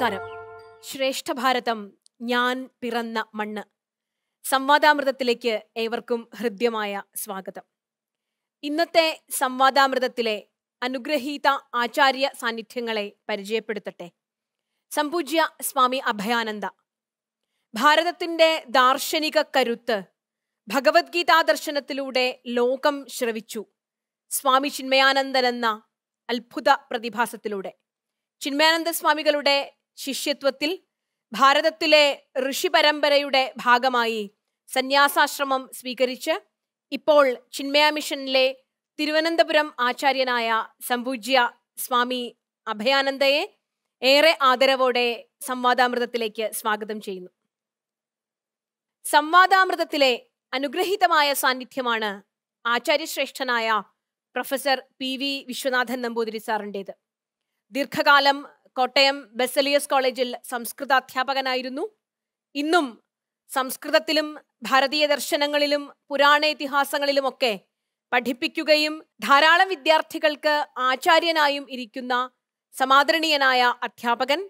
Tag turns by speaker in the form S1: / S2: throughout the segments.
S1: നമസ്കാരം ശ്രേഷ്ഠ ഭാരതം ഞാൻ പിറന്ന മണ്ണ് സംവാദാമൃതത്തിലേക്ക് ഏവർക്കും ഹൃദ്യമായ സ്വാഗതം ഇന്നത്തെ സംവാദാമൃതത്തിലെ അനുഗ്രഹീത ആചാര്യ സാന്നിധ്യങ്ങളെ പരിചയപ്പെടുത്തട്ടെ സംപൂജ്യ സ്വാമി അഭയാനന്ദ ഭാരതത്തിൻ്റെ ദാർശനിക കരുത്ത് ഭഗവത്ഗീതാ ദർശനത്തിലൂടെ ലോകം ശ്രവിച്ചു സ്വാമി ചിന്മയാനന്ദൻ എന്ന അത്ഭുത പ്രതിഭാസത്തിലൂടെ ചിന്മയാനന്ദ സ്വാമികളുടെ ശിഷ്യത്വത്തിൽ ഭാരതത്തിലെ ഋഷി പരമ്പരയുടെ ഭാഗമായി സന്യാസാശ്രമം സ്വീകരിച്ച് ഇപ്പോൾ ചിന്മയ മിഷനിലെ തിരുവനന്തപുരം ആചാര്യനായ സംപൂജ്യ സ്വാമി അഭയാനന്ദയെ ഏറെ ആദരവോടെ സംവാദാമൃതത്തിലേക്ക് സ്വാഗതം ചെയ്യുന്നു സംവാദാമൃതത്തിലെ അനുഗ്രഹീതമായ സാന്നിധ്യമാണ് ആചാര്യശ്രേഷ്ഠനായ professor P V Viswanathan Namboothiri സാറിൻ്റേത് ദീർഘകാലം കോട്ടയം ബെസലിയസ് കോളേജിൽ സംസ്കൃത അധ്യാപകനായിരുന്നു ഇന്നും സംസ്കൃതത്തിലും ഭാരതീയ ദർശനങ്ങളിലും പുരാണ ഇതിഹാസങ്ങളിലുമൊക്കെ പഠിപ്പിക്കുകയും ധാരാളം വിദ്യാർത്ഥികൾക്ക് ആചാര്യനായും ഇരിക്കുന്ന സമാദരണീയനായ അധ്യാപകൻ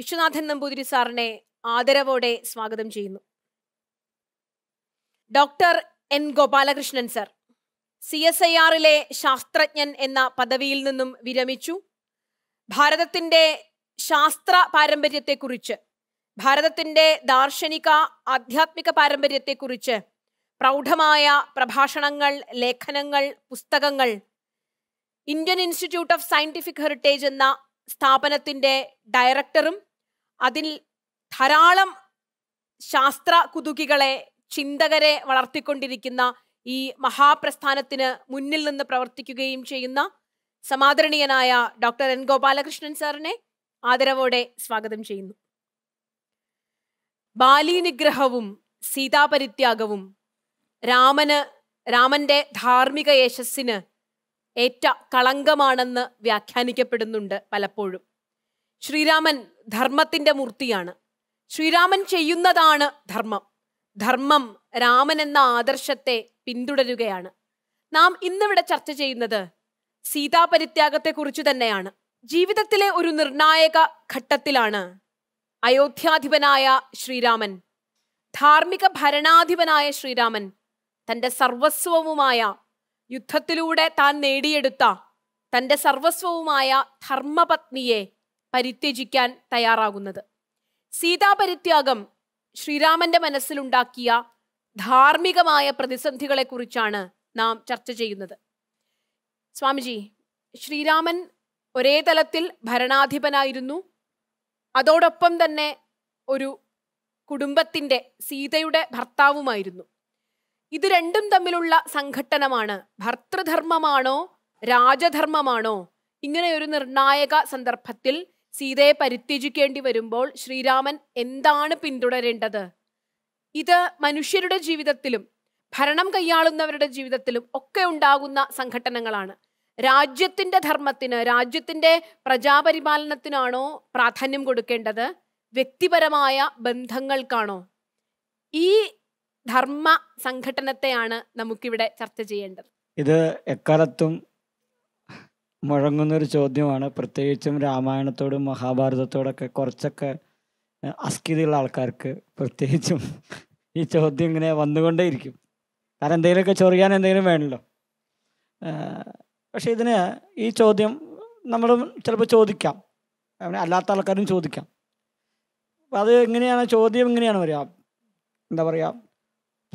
S1: വിശ്വനാഥൻ നമ്പൂതിരി സാറിനെ ആദരവോടെ സ്വാഗതം ചെയ്യുന്നു doctor N Gopalakrishnan sir C S I ആറിലെ ശാസ്ത്രജ്ഞൻ എന്ന പദവിയിൽ നിന്നും വിരമിച്ചു ഭാരതത്തിൻ്റെ ശാസ്ത്ര പാരമ്പര്യത്തെക്കുറിച്ച് ഭാരതത്തിൻ്റെ ദാർശനിക ആധ്യാത്മിക പാരമ്പര്യത്തെക്കുറിച്ച് പ്രൗഢമായ പ്രഭാഷണങ്ങൾ ലേഖനങ്ങൾ പുസ്തകങ്ങൾ Indian Institute of Scientific Heritage എന്ന സ്ഥാപനത്തിൻ്റെ ഡയറക്ടറും അതിൽ ധാരാളം ശാസ്ത്ര കുതുകികളെ ചിന്തകരെ വളർത്തിക്കൊണ്ടിരിക്കുന്ന ഈ മഹാപ്രസ്ഥാനത്തിന് മുന്നിൽ നിന്ന് പ്രവർത്തിക്കുകയും ചെയ്യുന്ന സമാദരണീയനായ ഡോക്ടർ എൻ ഗോപാലകൃഷ്ണൻ സാറിനെ ആദരവോടെ സ്വാഗതം ചെയ്യുന്നു ബാലിനിഗ്രഹവും സീതാപരിത്യാഗവും രാമന് രാമന്റെ ധാർമ്മിക യശസ്സിന് ഏറ്റ കളങ്കമാണെന്ന് വ്യാഖ്യാനിക്കപ്പെടുന്നുണ്ട് പലപ്പോഴും ശ്രീരാമൻ ധർമ്മത്തിന്റെ മൂർത്തിയാണ് ശ്രീരാമൻ ചെയ്യുന്നതാണ് ധർമ്മം ധർമ്മം രാമൻ എന്ന ആദർശത്തെ പിന്തുടരുകയാണ് നാം ഇന്നിവിടെ ചർച്ച ചെയ്യുന്നത് സീതാപരിത്യാഗത്തെക്കുറിച്ച് തന്നെയാണ് ജീവിതത്തിലെ ഒരു നിർണായക ഘട്ടത്തിലാണ് അയോധ്യാധിപനായ ശ്രീരാമൻ ധാർമ്മിക ഭരണാധിപനായ ശ്രീരാമൻ തൻ്റെ സർവസ്വവുമായ യുദ്ധത്തിലൂടെ താൻ നേടിയെടുത്ത തൻ്റെ സർവസ്വവുമായ ധർമ്മപത്നിയെ പരിത്യജിക്കാൻ തയ്യാറാകുന്നത് സീതാപരിത്യാഗം ശ്രീരാമന്റെ മനസ്സിലുണ്ടാക്കിയ ധാർമ്മികമായ പ്രതിസന്ധികളെക്കുറിച്ചാണ് നാം ചർച്ച ചെയ്യുന്നത് സ്വാമിജി ശ്രീരാമൻ ഒരേ തലത്തിൽ ഭരണാധിപനായിരുന്നു അതോടൊപ്പം തന്നെ ഒരു കുടുംബത്തിൻ്റെ സീതയുടെ ഭർത്താവുമായിരുന്നു ഇത് രണ്ടും തമ്മിലുള്ള സംഘട്ടനമാണ് ഭർത്തൃധർമ്മമാണോ രാജധർമ്മമാണോ ഇങ്ങനെ ഒരു നിർണായക സന്ദർഭത്തിൽ സീതയെ പരിത്യജിക്കേണ്ടി വരുമ്പോൾ ശ്രീരാമൻ എന്താണ് പിന്തുടരേണ്ടത് ഇത് മനുഷ്യരുടെ ജീവിതത്തിലും ഭരണം കൈയാളുന്നവരുടെ ജീവിതത്തിലും ഒക്കെ ഉണ്ടാകുന്ന സംഘട്ടനങ്ങളാണ് രാജ്യത്തിൻ്റെ ധർമ്മത്തിന് രാജ്യത്തിൻ്റെ പ്രജാപരിപാലനത്തിനാണോ പ്രാധാന്യം കൊടുക്കേണ്ടത് വ്യക്തിപരമായ ബന്ധങ്ങൾക്കാണോ ഈ ധർമ്മ സംഘടനത്തെയാണ് നമുക്കിവിടെ ചർച്ച ചെയ്യേണ്ടത്
S2: ഇത് എക്കാലത്തും മുഴങ്ങുന്ന ഒരു ചോദ്യമാണ് പ്രത്യേകിച്ചും രാമായണത്തോടും മഹാഭാരതത്തോടൊക്കെ കുറച്ചൊക്കെ അസ്കിതയുള്ള ആൾക്കാർക്ക് പ്രത്യേകിച്ചും ഈ ചോദ്യം ഇങ്ങനെ വന്നുകൊണ്ടേയിരിക്കും കാരണം എന്തെങ്കിലുമൊക്കെ ചൊറിയാൻ എന്തെങ്കിലും വേണമല്ലോ പക്ഷേ ഇതിന് ഈ ചോദ്യം നമ്മൾ ചിലപ്പോൾ ചോദിക്കാം അല്ലാത്ത ആൾക്കാരും ചോദിക്കാം അപ്പം അത് എങ്ങനെയാണ് ചോദ്യം എങ്ങനെയാണ് വരിക എന്താ പറയുക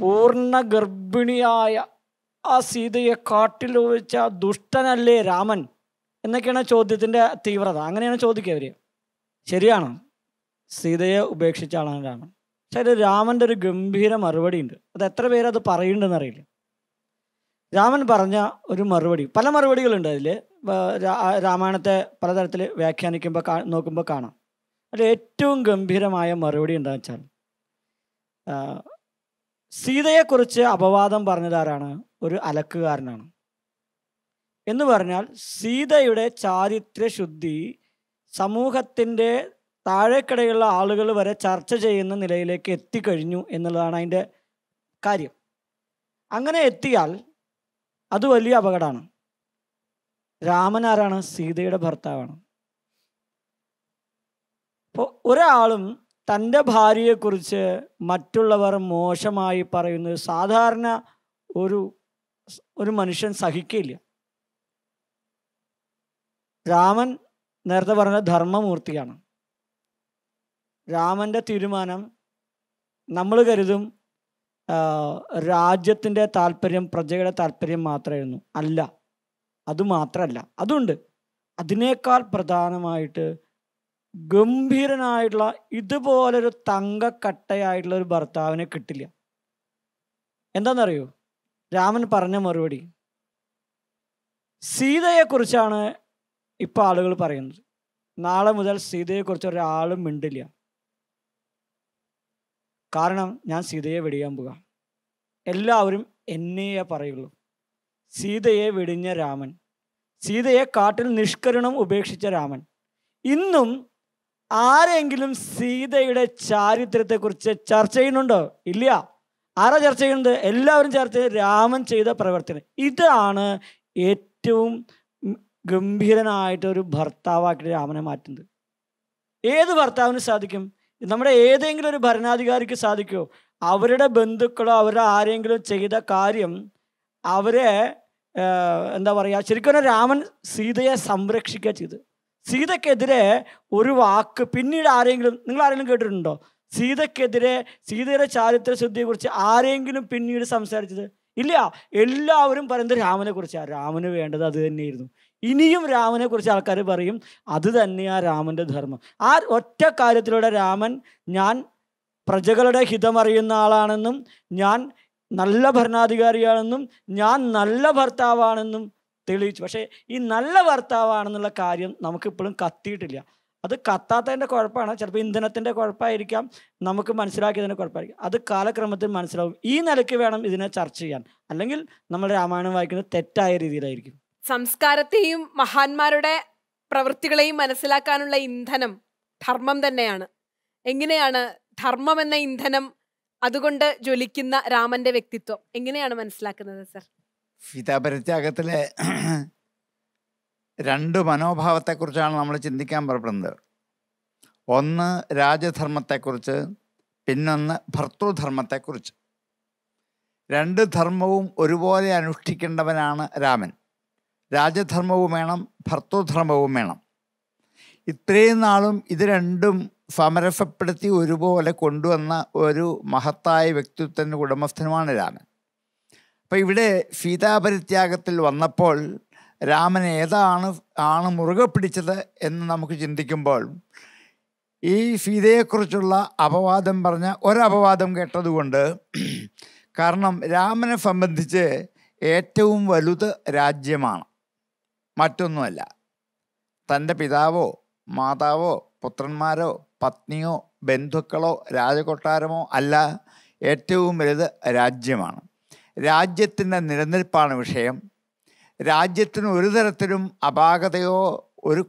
S2: പൂർണ്ണ ഗർഭിണിയായ ആ സീതയെ കാട്ടിൽ വെച്ച ദുഷ്ടനല്ലേ രാമൻ എന്നൊക്കെയാണ് ചോദ്യത്തിൻ്റെ തീവ്രത അങ്ങനെയാണ് ചോദിക്കുക അവർ ശരിയാണ് സീതയെ ഉപേക്ഷിച്ച ആളാണ് രാമൻ പക്ഷേ രാമൻ്റെ ഒരു ഗംഭീര മറുപടി ഉണ്ട് അത് എത്ര പേരത് പറയുന്നുണ്ടെന്ന് അറിയില്ല രാമൻ പറഞ്ഞ ഒരു മറുപടി പല മറുപടികളുണ്ട് അതിൽ രാമായണത്തെ പലതരത്തിൽ വ്യാഖ്യാനിക്കുമ്പോൾ കാ നോക്കുമ്പോൾ കാണാം അതിൽ ഏറ്റവും ഗംഭീരമായ മറുപടി എന്താണെന്ന് വെച്ചാൽ സീതയെക്കുറിച്ച് അപവാദം പറഞ്ഞതാരാണ് ഒരു അലക്കുകാരനാണ് എന്ന് പറഞ്ഞാൽ സീതയുടെ ശുദ്ധി സമൂഹത്തിൻ്റെ താഴേക്കിടയുള്ള ആളുകൾ വരെ ചർച്ച ചെയ്യുന്ന നിലയിലേക്ക് എത്തിക്കഴിഞ്ഞു എന്നുള്ളതാണ് അതിൻ്റെ കാര്യം അങ്ങനെ എത്തിയാൽ അത് വലിയ അപകടമാണ് രാമൻ ആരാണ് സീതയുടെ ഭർത്താവാണ് അപ്പോൾ ഒരാളും തൻ്റെ ഭാര്യയെക്കുറിച്ച് മറ്റുള്ളവർ മോശമായി പറയുന്നത് സാധാരണ ഒരു ഒരു മനുഷ്യൻ സഹിക്കില്ല രാമൻ നേരത്തെ പറഞ്ഞ ധർമ്മമൂർത്തിയാണ് രാമൻ്റെ തീരുമാനം നമ്മൾ കരുതും രാജ്യത്തിൻ്റെ താല്പര്യം പ്രജയുടെ താല്പര്യം മാത്രമായിരുന്നു അല്ല അത് മാത്രമല്ല അതുണ്ട് അതിനേക്കാൾ പ്രധാനമായിട്ട് ഗംഭീരനായിട്ടുള്ള ഇതുപോലൊരു തങ്കക്കട്ടയായിട്ടുള്ള ഒരു ഭർത്താവിനെ കിട്ടില്ല എന്താണെന്നറിയോ രാമൻ പറഞ്ഞ മറുപടി സീതയെക്കുറിച്ചാണ് ഇപ്പോൾ ആളുകൾ പറയുന്നത് നാളെ മുതൽ സീതയെക്കുറിച്ച് ഒരാളും മിണ്ടില്ല കാരണം ഞാൻ സീതയെ വെടിയാൻ പോക എല്ലാവരും എന്നെയേ പറയുള്ളൂ സീതയെ വെടിഞ്ഞ രാമൻ സീതയെ കാട്ടിൽ നിഷ്കരണം ഉപേക്ഷിച്ച രാമൻ ഇന്നും ആരെങ്കിലും സീതയുടെ ചാരിത്രത്തെക്കുറിച്ച് ചർച്ച ചെയ്യുന്നുണ്ടോ ഇല്ല ആരാ ചർച്ച ചെയ്യുന്നത് എല്ലാവരും ചർച്ച ചെയ്ത് രാമൻ ചെയ്ത പ്രവർത്തനം ഇതാണ് ഏറ്റവും ഗംഭീരനായിട്ടൊരു ഒരു ഭർത്താവാക്കിയിട്ട് രാമനെ മാറ്റുന്നത് ഏത് ഭർത്താവിന് സാധിക്കും നമ്മുടെ ഏതെങ്കിലും ഒരു ഭരണാധികാരിക്ക് സാധിക്കുമോ അവരുടെ ബന്ധുക്കളോ അവരുടെ ആരെങ്കിലും ചെയ്ത കാര്യം അവരെ എന്താ പറയുക ശരിക്കും രാമൻ സീതയെ സംരക്ഷിക്കുക ചെയ്ത് സീതക്കെതിരെ ഒരു വാക്ക് പിന്നീട് ആരെങ്കിലും നിങ്ങൾ ആരെങ്കിലും കേട്ടിട്ടുണ്ടോ സീതക്കെതിരെ സീതയുടെ ചാരിത്ര ശുദ്ധിയെക്കുറിച്ച് ആരെങ്കിലും പിന്നീട് സംസാരിച്ചത് ഇല്ല എല്ലാവരും പറയുന്നത് രാമനെ കുറിച്ചാണ് രാമന് വേണ്ടത് അത് തന്നെയായിരുന്നു ഇനിയും രാമനെ കുറിച്ച് ആൾക്കാർ പറയും അത് തന്നെയാണ് രാമൻ്റെ ധർമ്മം ആ ഒറ്റ കാര്യത്തിലൂടെ രാമൻ ഞാൻ പ്രജകളുടെ ഹിതമറിയുന്ന ആളാണെന്നും ഞാൻ നല്ല ഭരണാധികാരിയാണെന്നും ഞാൻ നല്ല ഭർത്താവാണെന്നും തെളിയിച്ചു പക്ഷേ ഈ നല്ല ഭർത്താവാണെന്നുള്ള കാര്യം നമുക്കിപ്പോഴും കത്തിയിട്ടില്ല അത് കത്താത്തതിൻ്റെ കുഴപ്പമാണ് ചിലപ്പോൾ ഇന്ധനത്തിൻ്റെ കുഴപ്പമായിരിക്കാം നമുക്ക് മനസ്സിലാക്കിയതിൻ്റെ കുഴപ്പമായിരിക്കാം അത് കാലക്രമത്തിൽ മനസ്സിലാവും ഈ നിലയ്ക്ക് വേണം ഇതിനെ ചർച്ച ചെയ്യാൻ അല്ലെങ്കിൽ നമ്മൾ രാമായണം വായിക്കുന്നത് തെറ്റായ രീതിയിലായിരിക്കും
S1: സംസ്കാരത്തെയും മഹാന്മാരുടെ പ്രവൃത്തികളെയും മനസ്സിലാക്കാനുള്ള ഇന്ധനം ധർമ്മം തന്നെയാണ് എങ്ങനെയാണ് ധർമ്മം എന്ന ഇന്ധനം അതുകൊണ്ട് ജ്വലിക്കുന്ന രാമന്റെ വ്യക്തിത്വം എങ്ങനെയാണ് മനസ്സിലാക്കുന്നത് സർ
S3: സീതാപരിത്യാഗത്തിലെ രണ്ട് മനോഭാവത്തെക്കുറിച്ചാണ് നമ്മൾ ചിന്തിക്കാൻ പുറപ്പെടുന്നത് ഒന്ന് രാജധർമ്മത്തെക്കുറിച്ച് പിന്നൊന്ന് ഭർത്തൃധർമ്മത്തെക്കുറിച്ച് രണ്ട് ധർമ്മവും ഒരുപോലെ അനുഷ്ഠിക്കേണ്ടവനാണ് രാമൻ രാജധർമ്മവും വേണം ഭർത്തൃധർമ്മവും വേണം ഇത്രയും നാളും ഇത് രണ്ടും സമരസപ്പെടുത്തി ഒരുപോലെ കൊണ്ടുവന്ന ഒരു മഹത്തായ വ്യക്തിത്വത്തിൻ്റെ ഉടമസ്ഥനുമാണ് രാമൻ അപ്പോൾ ഇവിടെ സീതാപരിത്യാഗത്തിൽ വന്നപ്പോൾ രാമൻ ഏതാണ് ആണ് മുറുകെ പിടിച്ചത് എന്ന് നമുക്ക് ചിന്തിക്കുമ്പോൾ ഈ സീതയെക്കുറിച്ചുള്ള അപവാദം പറഞ്ഞ ഒരപവാദം കേട്ടതുകൊണ്ട് കാരണം രാമനെ സംബന്ധിച്ച് ഏറ്റവും വലുത് രാജ്യമാണ് മറ്റൊന്നുമല്ല തൻ്റെ പിതാവോ മാതാവോ പുത്രന്മാരോ പത്നിയോ ബന്ധുക്കളോ രാജകൊട്ടാരമോ അല്ല ഏറ്റവും വലുത് രാജ്യമാണ് രാജ്യത്തിൻ്റെ നിലനിൽപ്പാണ് വിഷയം രാജ്യത്തിന് ഒരു തരത്തിലും അപാകതയോ ഒരു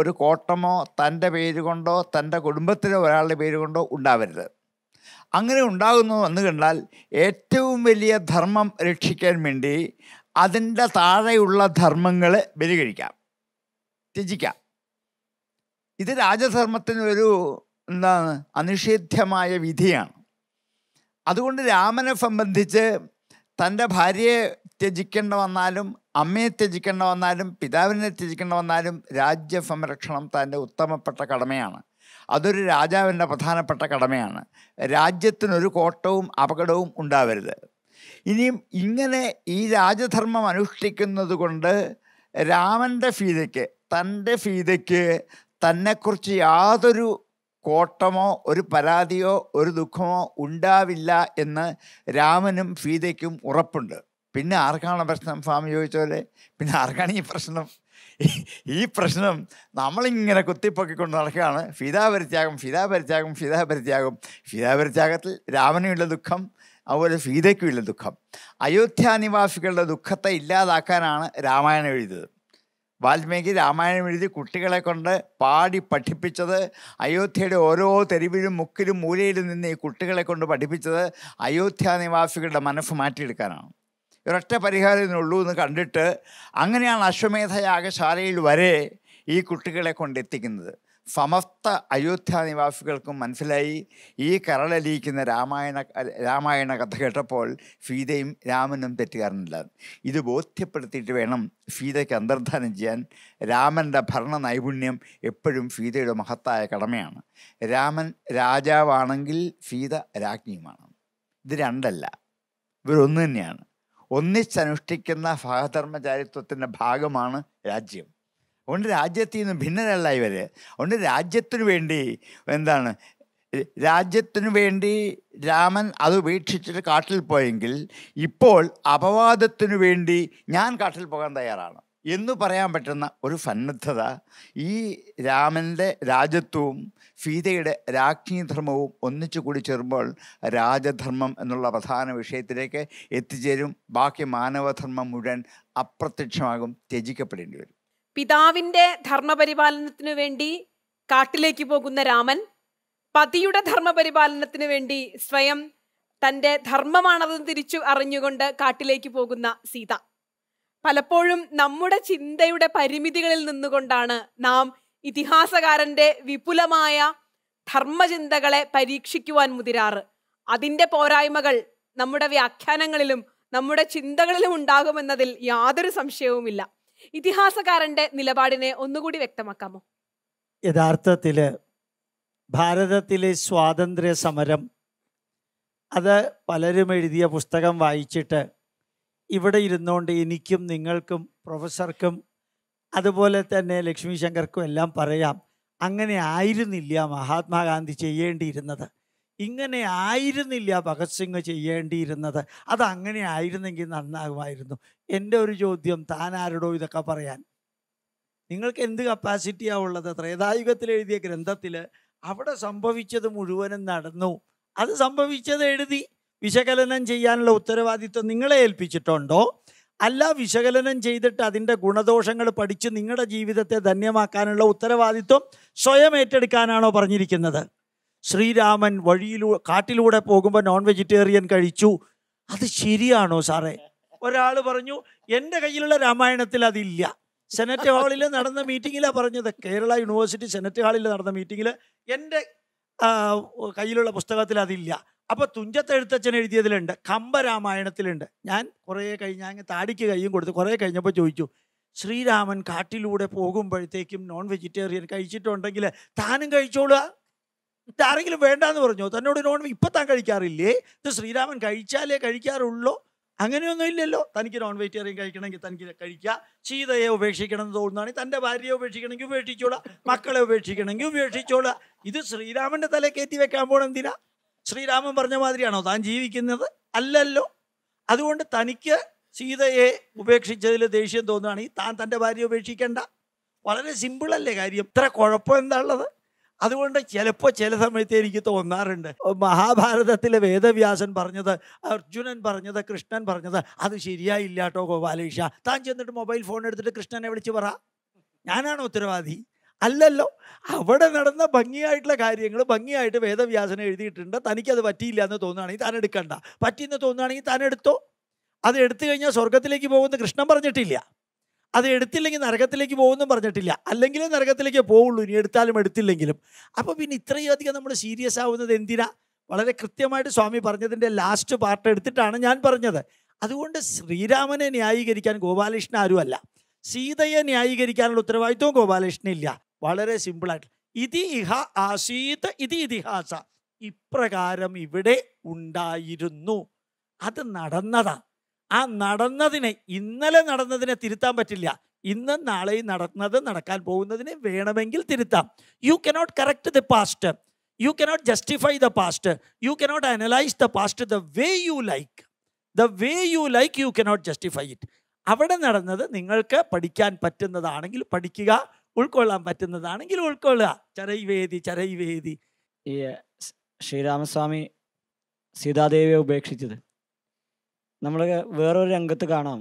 S3: ഒരു കോട്ടമോ തൻ്റെ പേര് കൊണ്ടോ തൻ്റെ കുടുംബത്തിലോ ഒരാളുടെ പേര് കൊണ്ടോ ഉണ്ടാവരുത് അങ്ങനെ ഉണ്ടാകുന്നു വന്നു കണ്ടാൽ ഏറ്റവും വലിയ ധർമ്മം രക്ഷിക്കാൻ വേണ്ടി അതിൻ്റെ താഴെയുള്ള ധർമ്മങ്ങൾ കഴിക്കാം ത്യജിക്കാം ഇത് രാജധർമ്മത്തിന് ഒരു എന്താണ് അനിഷേധ്യമായ വിധിയാണ് അതുകൊണ്ട് രാമനെ സംബന്ധിച്ച് തൻ്റെ ഭാര്യയെ ത്യജിക്കേണ്ട വന്നാലും അമ്മയെ ത്യജിക്കേണ്ട വന്നാലും പിതാവിനെ ത്യജിക്കേണ്ട വന്നാലും രാജ്യസംരക്ഷണം തൻ്റെ ഉത്തമപ്പെട്ട കടമയാണ് അതൊരു രാജാവിൻ്റെ പ്രധാനപ്പെട്ട കടമയാണ് രാജ്യത്തിനൊരു കോട്ടവും അപകടവും ഉണ്ടാവരുത് ഇനിയും ഇങ്ങനെ ഈ രാജധർമ്മം അനുഷ്ഠിക്കുന്നത് കൊണ്ട് രാമൻ്റെ ഫീതയ്ക്ക് തൻ്റെ ഫീതയ്ക്ക് തന്നെക്കുറിച്ച് യാതൊരു കോട്ടമോ ഒരു പരാതിയോ ഒരു ദുഃഖമോ ഉണ്ടാവില്ല എന്ന് രാമനും ഫീതയ്ക്കും ഉറപ്പുണ്ട് പിന്നെ ആർക്കാണ് പ്രശ്നം സ്വാമി ചോദിച്ചോലെ പിന്നെ ആർക്കാണ് ഈ പ്രശ്നം ഈ പ്രശ്നം നമ്മളിങ്ങനെ കുത്തിപ്പൊക്കിക്കൊണ്ട് നടക്കുകയാണ് ഫിതാപരിത്യാഗം ഫിതാപരിത്യാഗം ഫിതാപരിത്യാഗം ഫിതാപരിത്യാഗത്തിൽ രാമനുള്ള ദുഃഖം അതുപോലെ സീതയ്ക്കുമില്ല ദുഃഖം അയോധ്യ നിവാസികളുടെ ദുഃഖത്തെ ഇല്ലാതാക്കാനാണ് രാമായണം എഴുതിയത് വാൽമീകി രാമായണം എഴുതി കുട്ടികളെ കൊണ്ട് പാടി പഠിപ്പിച്ചത് അയോധ്യയുടെ ഓരോ തെരുവിലും മുക്കിലും മൂലയിലും നിന്ന് ഈ കുട്ടികളെ കൊണ്ട് പഠിപ്പിച്ചത് അയോധ്യ നിവാസികളുടെ മനസ്സ് മാറ്റിയെടുക്കാനാണ് ഒരൊറ്റ പരിഹാരത്തിനുള്ളൂ എന്ന് കണ്ടിട്ട് അങ്ങനെയാണ് അശ്വമേധ വരെ ഈ കുട്ടികളെ കൊണ്ടെത്തിക്കുന്നത് സമസ്ത അയോധ്യ നിവാസികൾക്കും മനസ്സിലായി ഈ കരളലിയിക്കുന്ന രാമായണ രാമായണ കഥ കേട്ടപ്പോൾ സീതയും രാമനും തെറ്റുകാരനില്ല ഇത് ബോധ്യപ്പെടുത്തിയിട്ട് വേണം സീതയ്ക്ക് അന്തർധാനം ചെയ്യാൻ രാമൻ്റെ ഭരണ നൈപുണ്യം എപ്പോഴും സീതയുടെ മഹത്തായ കടമയാണ് രാമൻ രാജാവാണെങ്കിൽ സീത രാജ്ഞിയുമാണ് ഇത് രണ്ടല്ല ഇവരൊന്നു തന്നെയാണ് ഒന്നിച്ചനുഷ്ഠിക്കുന്ന സഹധർമ്മചാരിത്വത്തിൻ്റെ ഭാഗമാണ് രാജ്യം അതുകൊണ്ട് രാജ്യത്തിൽ നിന്ന് ഭിന്നരല്ല ഇവർ അതുകൊണ്ട് രാജ്യത്തിനു വേണ്ടി എന്താണ് രാജ്യത്തിനു വേണ്ടി രാമൻ അത് ഉപേക്ഷിച്ചിട്ട് കാട്ടിൽ പോയെങ്കിൽ ഇപ്പോൾ അപവാദത്തിനു വേണ്ടി ഞാൻ കാട്ടിൽ പോകാൻ തയ്യാറാണ് എന്ന് പറയാൻ പറ്റുന്ന ഒരു സന്നദ്ധത ഈ രാമൻ്റെ രാജ്യത്വവും സീതയുടെ രാജ്ഞീധർമ്മവും ഒന്നിച്ചു കൂടി ചേരുമ്പോൾ രാജധർമ്മം എന്നുള്ള പ്രധാന വിഷയത്തിലേക്ക് എത്തിച്ചേരും ബാക്കി മാനവധർമ്മം മുഴുവൻ അപ്രത്യക്ഷമാകും ത്യജിക്കപ്പെടേണ്ടി വരും
S1: പിതാവിൻ്റെ ധർമ്മപരിപാലനത്തിനു വേണ്ടി കാട്ടിലേക്ക് പോകുന്ന രാമൻ പതിയുടെ ധർമ്മപരിപാലനത്തിനു വേണ്ടി സ്വയം തൻ്റെ ധർമ്മമാണതെന്ന് തിരിച്ചു അറിഞ്ഞുകൊണ്ട് കാട്ടിലേക്ക് പോകുന്ന സീത പലപ്പോഴും നമ്മുടെ ചിന്തയുടെ പരിമിതികളിൽ നിന്നുകൊണ്ടാണ് നാം ഇതിഹാസകാരൻ്റെ വിപുലമായ ധർമ്മചിന്തകളെ പരീക്ഷിക്കുവാൻ മുതിരാറ് അതിൻ്റെ പോരായ്മകൾ നമ്മുടെ വ്യാഖ്യാനങ്ങളിലും നമ്മുടെ ചിന്തകളിലും ഉണ്ടാകുമെന്നതിൽ യാതൊരു സംശയവുമില്ല ഇതിഹാസകാരന്റെ നിലപാടിനെ ഒന്നുകൂടി വ്യക്തമാക്കാമോ
S4: യഥാർത്ഥത്തില് ഭാരതത്തിലെ സ്വാതന്ത്ര്യ സമരം അത് പലരും എഴുതിയ പുസ്തകം വായിച്ചിട്ട് ഇവിടെ ഇരുന്നുകൊണ്ട് എനിക്കും നിങ്ങൾക്കും പ്രൊഫസർക്കും അതുപോലെ തന്നെ ലക്ഷ്മി ശങ്കർക്കും എല്ലാം പറയാം അങ്ങനെ ആയിരുന്നില്ല മഹാത്മാഗാന്ധി ചെയ്യേണ്ടിയിരുന്നത് ഇങ്ങനെ ആയിരുന്നില്ല ഭഗത് സിംഗ് ചെയ്യേണ്ടിയിരുന്നത് അതങ്ങനെ ആയിരുന്നെങ്കിൽ നന്നാകുമായിരുന്നു എൻ്റെ ഒരു ചോദ്യം താൻ ആരോടോ ഇതൊക്കെ പറയാൻ നിങ്ങൾക്ക് എന്ത് കപ്പാസിറ്റിയാണ് ഉള്ളത് ത്രേതായുഗത്തിൽ എഴുതിയ ഗ്രന്ഥത്തിൽ അവിടെ സംഭവിച്ചത് മുഴുവനും നടന്നു അത് സംഭവിച്ചത് എഴുതി വിശകലനം ചെയ്യാനുള്ള ഉത്തരവാദിത്വം നിങ്ങളെ ഏൽപ്പിച്ചിട്ടുണ്ടോ അല്ല വിശകലനം ചെയ്തിട്ട് അതിൻ്റെ ഗുണദോഷങ്ങൾ പഠിച്ച് നിങ്ങളുടെ ജീവിതത്തെ ധന്യമാക്കാനുള്ള ഉത്തരവാദിത്വം സ്വയം ഏറ്റെടുക്കാനാണോ പറഞ്ഞിരിക്കുന്നത് ശ്രീരാമൻ വഴിയിലൂടെ കാട്ടിലൂടെ പോകുമ്പോൾ നോൺ വെജിറ്റേറിയൻ കഴിച്ചു അത് ശരിയാണോ സാറേ ഒരാൾ പറഞ്ഞു എൻ്റെ കയ്യിലുള്ള രാമായണത്തിൽ അതില്ല സെനറ്റ് ഹാളിൽ നടന്ന മീറ്റിങ്ങിലാണ് പറഞ്ഞത് കേരള യൂണിവേഴ്സിറ്റി സെനറ്റ് ഹാളിൽ നടന്ന മീറ്റിങ്ങിൽ എൻ്റെ കയ്യിലുള്ള പുസ്തകത്തിൽ അതില്ല അപ്പോൾ തുഞ്ചത്തെഴുത്തച്ഛൻ എഴുതിയതിലുണ്ട് കമ്പരാമായണത്തിലുണ്ട് ഞാൻ കുറേ കഴിഞ്ഞ അങ്ങ് താടിക്ക് കൈയും കൊടുത്തു കുറേ കഴിഞ്ഞപ്പോൾ ചോദിച്ചു ശ്രീരാമൻ കാട്ടിലൂടെ പോകുമ്പോഴത്തേക്കും നോൺ വെജിറ്റേറിയൻ കഴിച്ചിട്ടുണ്ടെങ്കിൽ താനും കഴിച്ചോളുക ആരെങ്കിലും വേണ്ടാന്ന് പറഞ്ഞു തന്നോട് നോൺ വെജ് ഇപ്പം താൻ കഴിക്കാറില്ലേ ഇത് ശ്രീരാമൻ കഴിച്ചാലേ കഴിക്കാറുള്ളൂ അങ്ങനെയൊന്നും ഇല്ലല്ലോ തനിക്ക് നോൺ വെജിറ്റേറിയൻ കഴിക്കണമെങ്കിൽ തനിക്ക് കഴിക്കുക സീതയെ ഉപേക്ഷിക്കണമെന്ന് തോന്നുകയാണെങ്കിൽ തൻ്റെ ഭാര്യയെ ഉപേക്ഷിക്കണമെങ്കിൽ ഉപേക്ഷിച്ചോളാം മക്കളെ ഉപേക്ഷിക്കണമെങ്കിൽ ഉപേക്ഷിച്ചോളാം ഇത് ശ്രീരാമൻ്റെ തല കയറ്റി വെക്കാൻ പോകണം എന്തിനാ ശ്രീരാമൻ പറഞ്ഞ മാതിരിയാണോ താൻ ജീവിക്കുന്നത് അല്ലല്ലോ അതുകൊണ്ട് തനിക്ക് സീതയെ ഉപേക്ഷിച്ചതിൽ ദേഷ്യം തോന്നുകയാണെങ്കിൽ താൻ തൻ്റെ ഭാര്യയെ ഉപേക്ഷിക്കേണ്ട വളരെ സിമ്പിളല്ലേ കാര്യം ഇത്ര കുഴപ്പം എന്താ ഉള്ളത് അതുകൊണ്ട് ചിലപ്പോൾ ചില സമയത്ത് എനിക്ക് തോന്നാറുണ്ട് മഹാഭാരതത്തിലെ വേദവ്യാസൻ പറഞ്ഞത് അർജുനൻ പറഞ്ഞത് കൃഷ്ണൻ പറഞ്ഞത് അത് ശരിയായില്ല കേട്ടോ ഗോപാലേഷ താൻ ചെന്നിട്ട് മൊബൈൽ ഫോൺ എടുത്തിട്ട് കൃഷ്ണനെ വിളിച്ച് പറ ഞാനാണ് ഉത്തരവാദി അല്ലല്ലോ അവിടെ നടന്ന ഭംഗിയായിട്ടുള്ള കാര്യങ്ങൾ ഭംഗിയായിട്ട് വേദവ്യാസനെ എഴുതിയിട്ടുണ്ട് തനിക്കത് പറ്റിയില്ല എന്ന് തോന്നുകയാണെങ്കിൽ താൻ എടുക്കണ്ട പറ്റിയെന്ന് തോന്നുകയാണെങ്കിൽ താൻ എടുത്തോ അത് എടുത്തു കഴിഞ്ഞാൽ സ്വർഗത്തിലേക്ക് പോകുമെന്ന് കൃഷ്ണൻ പറഞ്ഞിട്ടില്ല അത് എടുത്തില്ലെങ്കിൽ നരകത്തിലേക്ക് പോകുമെന്നും പറഞ്ഞിട്ടില്ല അല്ലെങ്കിലും നരകത്തിലേക്ക് പോവുള്ളൂ ഇനി എടുത്താലും എടുത്തില്ലെങ്കിലും അപ്പോൾ പിന്നെ ഇത്രയും അധികം നമ്മൾ സീരിയസ് ആവുന്നത് എന്തിനാ വളരെ കൃത്യമായിട്ട് സ്വാമി പറഞ്ഞതിൻ്റെ ലാസ്റ്റ് പാർട്ട് എടുത്തിട്ടാണ് ഞാൻ പറഞ്ഞത് അതുകൊണ്ട് ശ്രീരാമനെ ന്യായീകരിക്കാൻ ഗോപാലകൃഷ്ണൻ ആരുമല്ല സീതയെ ന്യായീകരിക്കാനുള്ള ഉത്തരവാദിത്വവും ഇല്ല വളരെ സിമ്പിളായിട്ട് ഇതി ഇഹ ആസീത ഇതി ഇതിഹാസ ഇപ്രകാരം ഇവിടെ ഉണ്ടായിരുന്നു അത് നടന്നതാണ് ആ നടന്നതിനെ ഇന്നലെ നടന്നതിനെ തിരുത്താൻ പറ്റില്ല ഇന്ന് നാളെയും നടന്നത് നടക്കാൻ പോകുന്നതിനെ വേണമെങ്കിൽ തിരുത്താം you cannot correct the past you cannot justify the past you cannot analyse the past the way you like the way you like you cannot justify it അവിടെ നടന്നത് നിങ്ങൾക്ക് പഠിക്കാൻ പറ്റുന്നതാണെങ്കിൽ പഠിക്കുക ഉൾക്കൊള്ളാൻ പറ്റുന്നതാണെങ്കിൽ ഉൾക്കൊള്ളുക ചരൈവേദി
S2: ചരൈവേദി ഈ ശ്രീരാമസ്വാമി സീതാദേവിയെ ഉപേക്ഷിച്ചത് നമ്മൾ വേറൊരു രംഗത്ത് കാണാം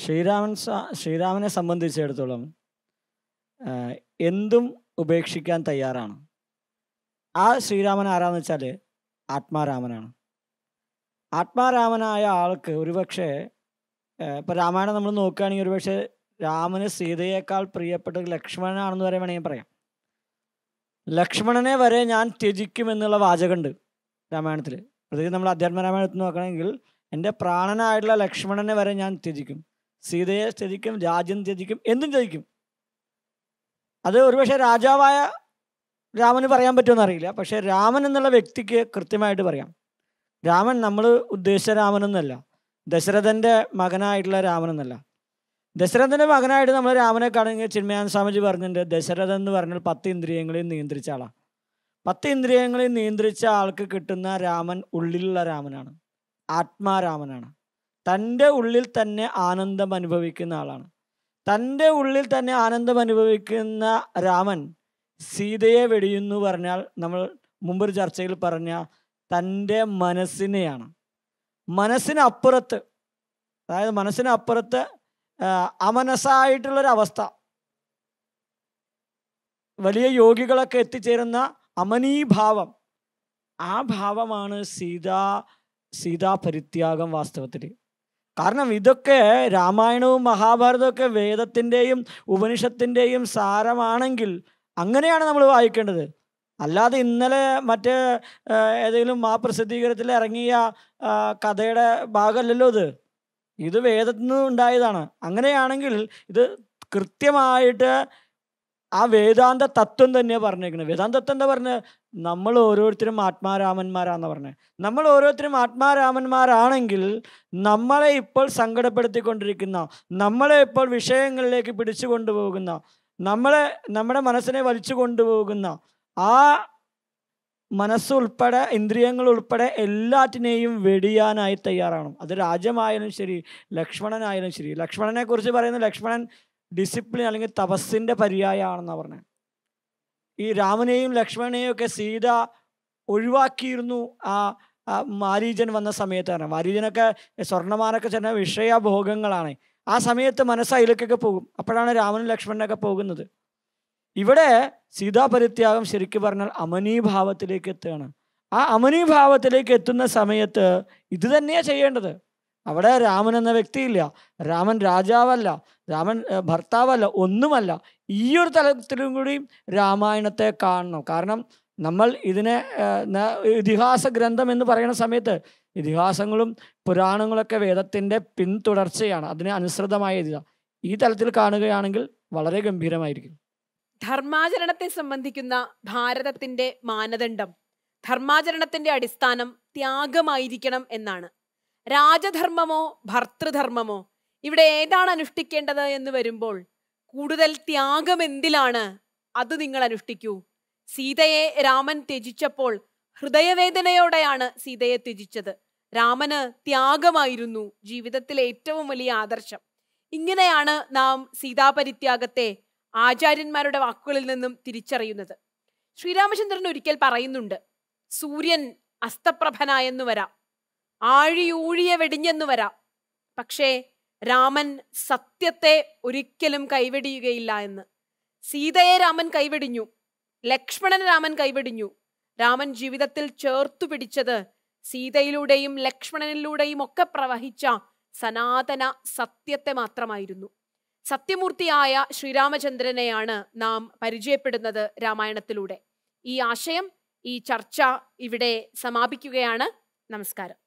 S2: ശ്രീരാമൻ ശ്രീരാമനെ സംബന്ധിച്ചിടത്തോളം എന്തും ഉപേക്ഷിക്കാൻ തയ്യാറാണ് ആ ശ്രീരാമൻ ആരാന്ന് വെച്ചാൽ ആത്മാരാമനാണ് ആത്മാരാമനായ ആൾക്ക് ഒരുപക്ഷെ ഇപ്പോൾ രാമായണം നമ്മൾ നോക്കുകയാണെങ്കിൽ ഒരുപക്ഷെ രാമന് സീതയേക്കാൾ പ്രിയപ്പെട്ട ലക്ഷ്മണനാണെന്ന് വരെ വേണമെങ്കിൽ പറയാം ലക്ഷ്മണനെ വരെ ഞാൻ എന്നുള്ള വാചകമുണ്ട് രാമായണത്തിൽ പ്രത്യേകിച്ച് നമ്മൾ അധ്യാത്മ രാമായണത്തിൽ നോക്കണമെങ്കിൽ എൻ്റെ പ്രാണനായിട്ടുള്ള ലക്ഷ്മണനെ വരെ ഞാൻ ത്യജിക്കും സീതയെ ത്യജിക്കും രാജ്യം ത്യജിക്കും എന്തും ത്യജിക്കും അത് ഒരുപക്ഷെ രാജാവായ രാമന് പറയാൻ പറ്റുമെന്നറിയില്ല പക്ഷെ പക്ഷേ രാമൻ എന്നുള്ള വ്യക്തിക്ക് കൃത്യമായിട്ട് പറയാം രാമൻ നമ്മൾ ഉദ്ദേശിച്ച രാമനൊന്നല്ല ദശരഥൻ്റെ മകനായിട്ടുള്ള രാമനൊന്നല്ല ദശരഥൻ്റെ മകനായിട്ട് നമ്മൾ രാമനെ കാണുമെങ്കിൽ ചിന്മയാൻ സ്വാമിജി പറഞ്ഞിട്ടുണ്ട് ദശരഥൻ എന്ന് പറഞ്ഞാൽ പത്ത് ഇന്ദ്രിയങ്ങളെയും നിയന്ത്രിച്ച ആളാണ് പത്ത് ഇന്ദ്രിയങ്ങളെയും നിയന്ത്രിച്ച ആൾക്ക് കിട്ടുന്ന രാമൻ ഉള്ളിലുള്ള രാമനാണ് ആത്മാരാമനാണ് തൻ്റെ ഉള്ളിൽ തന്നെ ആനന്ദം അനുഭവിക്കുന്ന ആളാണ് തൻ്റെ ഉള്ളിൽ തന്നെ ആനന്ദം അനുഭവിക്കുന്ന രാമൻ സീതയെ വെടിയുന്നു പറഞ്ഞാൽ നമ്മൾ മുമ്പൊരു ചർച്ചയിൽ പറഞ്ഞ തൻ്റെ മനസ്സിനെയാണ് മനസ്സിനപ്പുറത്ത് അതായത് മനസ്സിനപ്പുറത്ത് അമനസായിട്ടുള്ളൊരവസ്ഥ വലിയ യോഗികളൊക്കെ എത്തിച്ചേരുന്ന അമനീഭാവം ആ ഭാവമാണ് സീതാ സീതാപരിത്യാഗം വാസ്തവത്തിൽ കാരണം ഇതൊക്കെ രാമായണവും മഹാഭാരതവും ഒക്കെ വേദത്തിൻ്റെയും ഉപനിഷത്തിൻ്റെയും സാരമാണെങ്കിൽ അങ്ങനെയാണ് നമ്മൾ വായിക്കേണ്ടത് അല്ലാതെ ഇന്നലെ മറ്റ് ഏതെങ്കിലും ആ പ്രസിദ്ധീകരണത്തിൽ ഇറങ്ങിയ കഥയുടെ ഭാഗമല്ലല്ലോ ഇത് ഇത് വേദത്തിൽ നിന്ന് ഉണ്ടായതാണ് അങ്ങനെയാണെങ്കിൽ ഇത് കൃത്യമായിട്ട് ആ വേദാന്ത തത്വം തന്നെയാണ് പറഞ്ഞേക്കുന്നത് വേദാന്തത്വം എന്താ പറഞ്ഞത് നമ്മൾ ഓരോരുത്തരും ആത്മാരാമന്മാരാന്ന് പറഞ്ഞത് നമ്മൾ ഓരോരുത്തരും ആത്മാരാമന്മാരാണെങ്കിൽ നമ്മളെ ഇപ്പോൾ സങ്കടപ്പെടുത്തിക്കൊണ്ടിരിക്കുന്ന നമ്മളെ ഇപ്പോൾ വിഷയങ്ങളിലേക്ക് പിടിച്ചു കൊണ്ടുപോകുന്ന നമ്മളെ നമ്മുടെ മനസ്സിനെ വലിച്ചു കൊണ്ടുപോകുന്ന ആ മനസ്സുൾപ്പെടെ ഇന്ദ്രിയങ്ങൾ ഉൾപ്പെടെ എല്ലാറ്റിനെയും വെടിയാനായി തയ്യാറാണ് അത് രാജമായാലും ശരി ലക്ഷ്മണനായാലും ശരി ലക്ഷ്മണനെ കുറിച്ച് പറയുന്ന ലക്ഷ്മണൻ ഡിസിപ്ലിൻ അല്ലെങ്കിൽ തപസ്സിൻ്റെ പര്യായമാണെന്നാണ് പറഞ്ഞത് ഈ രാമനെയും ലക്ഷ്മണനെയും ഒക്കെ സീത ഒഴിവാക്കിയിരുന്നു ആ മാരീജൻ വന്ന സമയത്ത് പറഞ്ഞത് മാരീജനൊക്കെ സ്വർണ്ണമാനൊക്കെ ചെന്ന വിഷയഭോഗങ്ങളാണ് ആ സമയത്ത് മനസ്സ് അതിലേക്കൊക്കെ പോകും അപ്പോഴാണ് രാമനും ലക്ഷ്മണനൊക്കെ പോകുന്നത് ഇവിടെ സീതാപരിത്യാഗം ശരിക്കും പറഞ്ഞാൽ അമനീഭാവത്തിലേക്ക് എത്തുകയാണ് ആ അമനീഭാവത്തിലേക്ക് എത്തുന്ന സമയത്ത് ഇത് തന്നെയാണ് ചെയ്യേണ്ടത് അവിടെ രാമൻ എന്ന വ്യക്തിയില്ല രാമൻ രാജാവല്ല രാമൻ ഭർത്താവല്ല ഒന്നുമല്ല ഈ ഒരു തലത്തിലും കൂടി രാമായണത്തെ കാണണം കാരണം നമ്മൾ ഇതിനെ ഇതിഹാസ ഗ്രന്ഥം എന്ന് പറയുന്ന സമയത്ത് ഇതിഹാസങ്ങളും പുരാണങ്ങളൊക്കെ വേദത്തിൻ്റെ പിന്തുടർച്ചയാണ് അതിനെ അനുസൃതമായ ഇത് ഈ തലത്തിൽ കാണുകയാണെങ്കിൽ വളരെ ഗംഭീരമായിരിക്കും
S1: ധർമാചരണത്തെ സംബന്ധിക്കുന്ന ഭാരതത്തിന്റെ മാനദണ്ഡം ധർമാചരണത്തിൻ്റെ അടിസ്ഥാനം ത്യാഗമായിരിക്കണം എന്നാണ് രാജധർമ്മമോ ഭർത്തൃധർമ്മമോ ഇവിടെ ഏതാണ് അനുഷ്ഠിക്കേണ്ടത് എന്ന് വരുമ്പോൾ കൂടുതൽ ത്യാഗം എന്തിലാണ് അത് നിങ്ങൾ അനുഷ്ഠിക്കൂ സീതയെ രാമൻ ത്യജിച്ചപ്പോൾ ഹൃദയവേദനയോടെയാണ് സീതയെ ത്യജിച്ചത് രാമന് ത്യാഗമായിരുന്നു ജീവിതത്തിലെ ഏറ്റവും വലിയ ആദർശം ഇങ്ങനെയാണ് നാം സീതാപരിത്യാഗത്തെ ആചാര്യന്മാരുടെ വാക്കുകളിൽ നിന്നും തിരിച്ചറിയുന്നത് ശ്രീരാമചന്ദ്രൻ ഒരിക്കൽ പറയുന്നുണ്ട് സൂര്യൻ അസ്തപ്രഭനായെന്നു വരാം ആഴിയൂഴിയ വെടിഞ്ഞെന്നു വരാം പക്ഷേ രാമൻ സത്യത്തെ ഒരിക്കലും കൈവെടിയുകയില്ല എന്ന് സീതയെ രാമൻ കൈവെടിഞ്ഞു ലക്ഷ്മണൻ രാമൻ കൈവെടിഞ്ഞു രാമൻ ജീവിതത്തിൽ ചേർത്തു പിടിച്ചത് സീതയിലൂടെയും ലക്ഷ്മണനിലൂടെയും ഒക്കെ പ്രവഹിച്ച സനാതന സത്യത്തെ മാത്രമായിരുന്നു സത്യമൂർത്തിയായ ശ്രീരാമചന്ദ്രനെയാണ് നാം പരിചയപ്പെടുന്നത് രാമായണത്തിലൂടെ ഈ ആശയം ഈ ചർച്ച ഇവിടെ സമാപിക്കുകയാണ് നമസ്കാരം